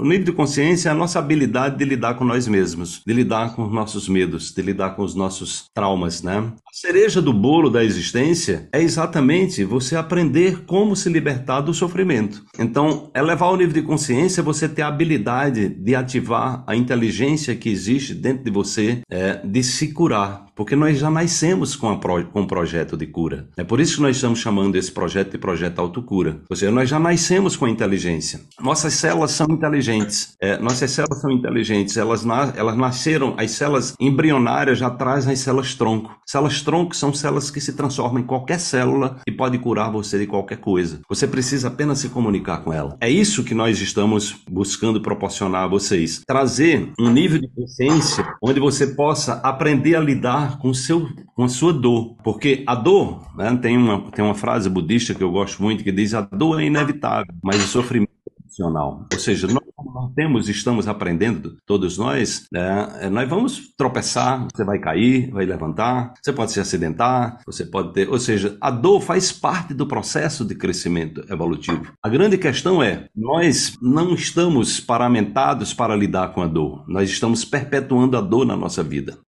O nível de consciência é a nossa habilidade de lidar com nós mesmos, de lidar com os nossos medos, de lidar com os nossos traumas, né? A cereja do bolo da existência é exatamente você aprender como se libertar do sofrimento. Então, é elevar o nível de consciência é você ter a habilidade de ativar a inteligência que existe dentro de você, é, de se curar, porque nós já nascemos com, pro, com um projeto de cura. É por isso que nós estamos chamando esse projeto de projeto autocura. Ou seja, nós já nascemos com a inteligência. Nossas células são inteligentes. É, nossas células são inteligentes. Elas, na, elas nasceram, as células embrionárias já trazem as células tronco. Células tronco são células que se transformam em qualquer célula e pode curar você de qualquer coisa. Você precisa apenas se comunicar com ela. É isso que nós estamos buscando proporcionar a vocês. Trazer um nível de consciência onde você possa aprender a lidar com, seu, com a sua dor. Porque a dor, né, tem, uma, tem uma frase budista que eu gosto muito que diz: a dor é inevitável, mas o sofrimento é profissional. Ou seja, nós, nós temos, estamos aprendendo, todos nós, né? É, nós vamos tropeçar, você vai cair, vai levantar, você pode se acidentar, você pode ter. Ou seja, a dor faz parte do processo de crescimento evolutivo. A grande questão é: nós não estamos paramentados para lidar com a dor, nós estamos perpetuando a dor na nossa vida.